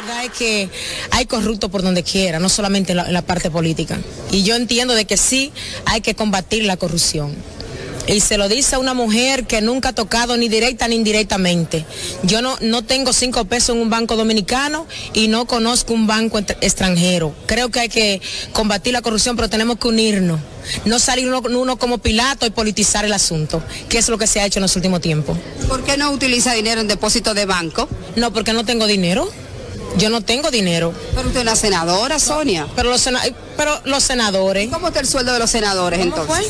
La verdad es que hay corrupto por donde quiera, no solamente en la, parte política. Y yo entiendo de que sí hay que combatir la corrupción. Y se lo dice a una mujer que nunca ha tocado ni directa ni indirectamente. Yo no, no tengo cinco pesos en un banco dominicano y no conozco un banco extranjero. Creo que hay que combatir la corrupción, pero tenemos que unirnos. No salir uno, uno como Pilato y politizar el asunto, que es lo que se ha hecho en los últimos tiempos. ¿Por qué no utiliza dinero en depósito de banco? No, porque no tengo dinero. Yo no tengo dinero. Pero usted es una senadora, Sonia. Pero los, senadores. ¿Cómo está el sueldo de los senadores entonces? ¿Cuál?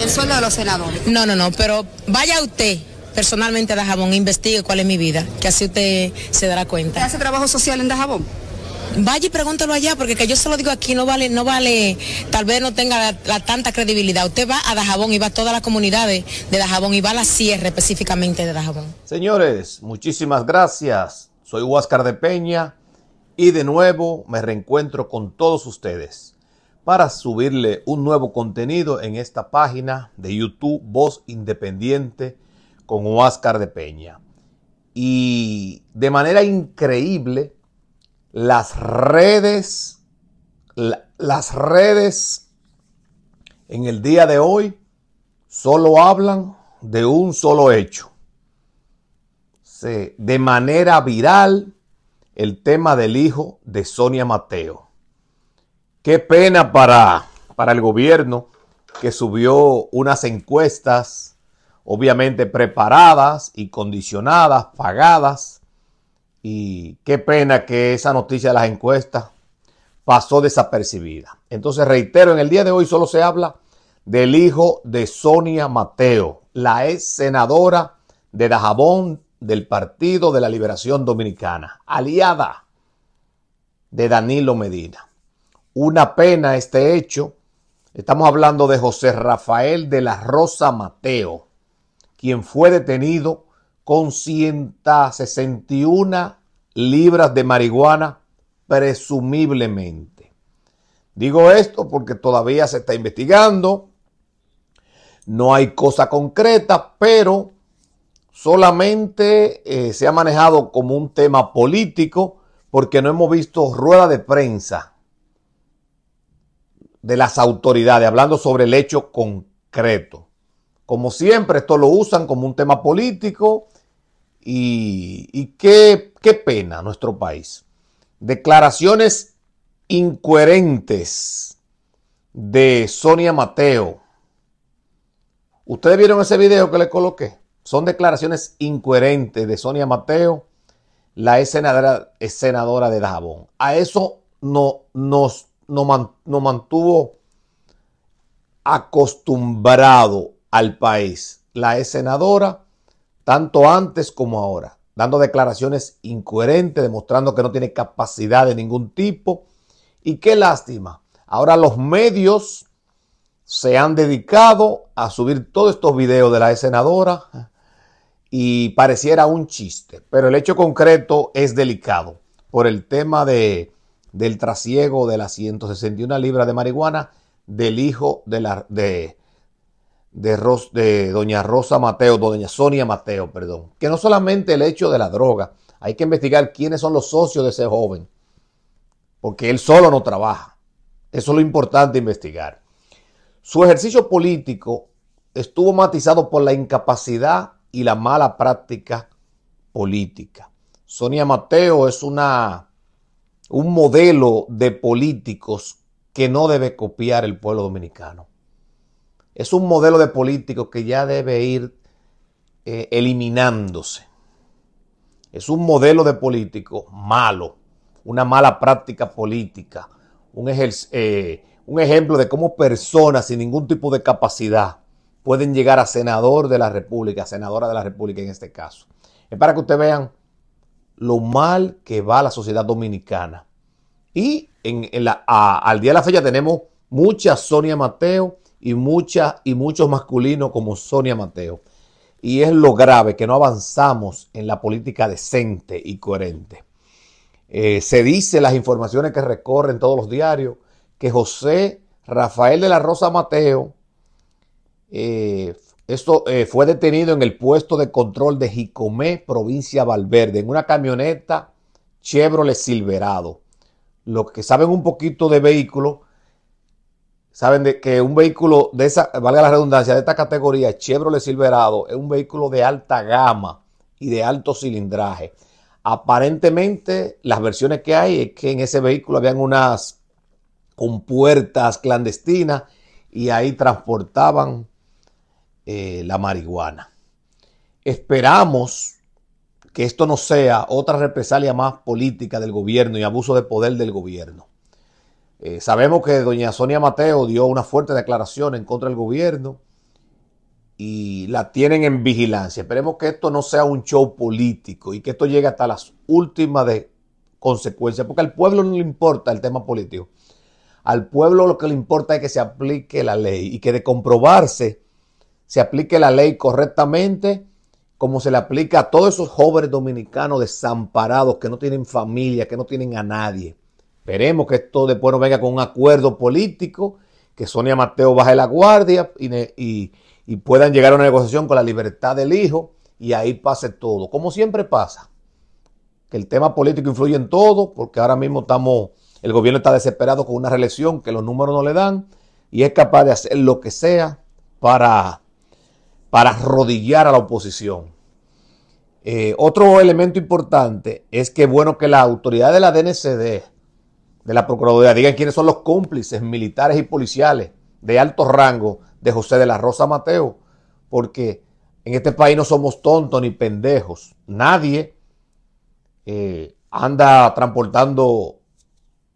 El sueldo de los senadores. No, no, no, pero vaya usted personalmente a Dajabón, investigue cuál es mi vida, que así usted se dará cuenta. ¿Usted hace trabajo social en Dajabón? Vaya y pregúntelo allá, porque que yo se lo digo aquí no vale, no vale, tal vez no tenga la, tanta credibilidad. Usted va a Dajabón y va a todas las comunidades de Dajabón y va a la sierra específicamente de Dajabón. Señores, muchísimas gracias. Soy Huáscar de Peña. Y de nuevo me reencuentro con todos ustedes para subirle un nuevo contenido en esta página de YouTube Voz Independiente con Oscar de Peña. Y de manera increíble, las redes, las redes en el día de hoy solo hablan de un solo hecho. Se, de manera viral, el tema del hijo de Sonia Mateo. Qué pena para, para el gobierno que subió unas encuestas, obviamente preparadas y condicionadas, pagadas. Y qué pena que esa noticia de las encuestas pasó desapercibida. Entonces, reitero, en el día de hoy solo se habla del hijo de Sonia Mateo, la ex senadora de Dajabón del Partido de la Liberación Dominicana, aliada de Danilo Medina. Una pena este hecho. Estamos hablando de José Rafael de la Rosa Mateo, quien fue detenido con 161 libras de marihuana, presumiblemente. Digo esto porque todavía se está investigando, no hay cosa concreta, pero solamente eh, se ha manejado como un tema político porque no hemos visto rueda de prensa de las autoridades hablando sobre el hecho concreto. Como siempre, esto lo usan como un tema político y, qué, qué pena nuestro país. Declaraciones incoherentes de Sonia Mateo. ¿Ustedes vieron ese video que le coloqué? Son declaraciones incoherentes de Sonia Mateo, la ex senadora, senadora de Dajabón. A eso no, nos, no nos mantuvo acostumbrado al país la ex senadora, tanto antes como ahora, dando declaraciones incoherentes, demostrando que no tiene capacidad de ningún tipo. Y qué lástima. Ahora los medios se han dedicado a subir todos estos videos de la ex senadora y pareciera un chiste, pero el hecho concreto es delicado por el tema de, del trasiego de las 161 libras de marihuana del hijo de, la, de, de, de doña Rosa Mateo, doña Sonia Mateo, perdón, que no solamente el hecho de la droga, hay que investigar quiénes son los socios de ese joven, porque él solo no trabaja. Eso es lo importante investigar. Su ejercicio político estuvo matizado por la incapacidad y la mala práctica política. Sonia Mateo es una, un modelo de políticos que no debe copiar el pueblo dominicano. Es un modelo de políticos que ya debe ir eh, eliminándose. Es un modelo de político malo, una mala práctica política, un, eh, un ejemplo de cómo personas sin ningún tipo de capacidad pueden llegar a senador de la República, senadora de la República en este caso. Es para que ustedes vean lo mal que va la sociedad dominicana. Y en, al día de la fecha tenemos mucha Sonia Mateo y, mucha, y muchos masculinos como Sonia Mateo. Y es lo grave que no avanzamos en la política decente y coherente. Eh, se dice las informaciones que recorren todos los diarios que José Rafael de la Rosa Mateo, eh, esto eh, fue detenido en el puesto de control de Jicomé, provincia Valverde, en una camioneta Chevrolet Silverado. Los que saben un poquito de vehículo, saben de que un vehículo de esa, valga la redundancia, de esta categoría, Chevrolet Silverado, es un vehículo de alta gama y de alto cilindraje. Aparentemente, las versiones que hay es que en ese vehículo habían unas compuertas clandestinas y ahí transportaban eh, la marihuana. Esperamos que esto no sea otra represalia más política del gobierno y abuso de poder del gobierno. Eh, sabemos que doña Sonia Mateo dio una fuerte declaración en contra del gobierno y la tienen en vigilancia. Esperemos que esto no sea un show político y que esto llegue hasta las últimas de consecuencias, porque al pueblo no le importa el tema político. Al pueblo lo que le importa es que se aplique la ley y que de comprobarse se aplique la ley correctamente, como se le aplica a todos esos jóvenes dominicanos desamparados que no tienen familia, que no tienen a nadie. Esperemos que esto después no venga con un acuerdo político, que Sonia Mateo baje la guardia y, y puedan llegar a una negociación con la libertad del hijo y ahí pase todo. Como siempre pasa, que el tema político influye en todo, porque ahora mismo estamos, el gobierno está desesperado con una reelección que los números no le dan y es capaz de hacer lo que sea para para arrodillar a la oposición. Eh, otro elemento importante es que, bueno, que la autoridad de la DNCD, de la Procuraduría, digan quiénes son los cómplices militares y policiales de alto rango de José de la Rosa Mateo, porque en este país no somos tontos ni pendejos. Nadie eh, anda transportando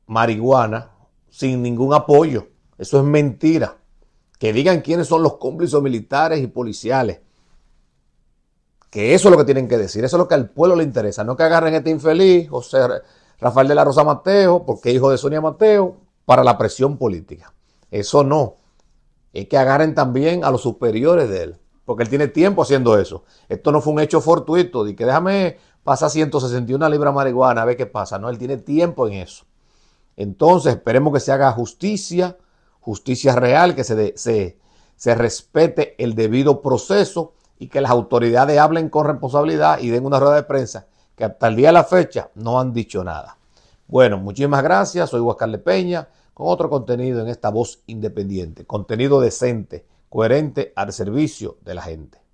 marihuana sin ningún apoyo. Eso es mentira que digan quiénes son los cómplices militares y policiales. Que eso es lo que tienen que decir, eso es lo que al pueblo le interesa. No que agarren a este infeliz, José Rafael de la Rosa Mateo, porque hijo de Sonia Mateo, para la presión política. Eso no. Es que agarren también a los superiores de él, porque él tiene tiempo haciendo eso. Esto no fue un hecho fortuito, de que déjame pasar 161 libras de marihuana a ver qué pasa. No, él tiene tiempo en eso. Entonces, esperemos que se haga justicia justicia real, que se, se, respete el debido proceso y que las autoridades hablen con responsabilidad y den una rueda de prensa que hasta el día de la fecha no han dicho nada. Bueno, muchísimas gracias. Soy Huascarle Peña con otro contenido en esta voz independiente. Contenido decente, coherente al servicio de la gente.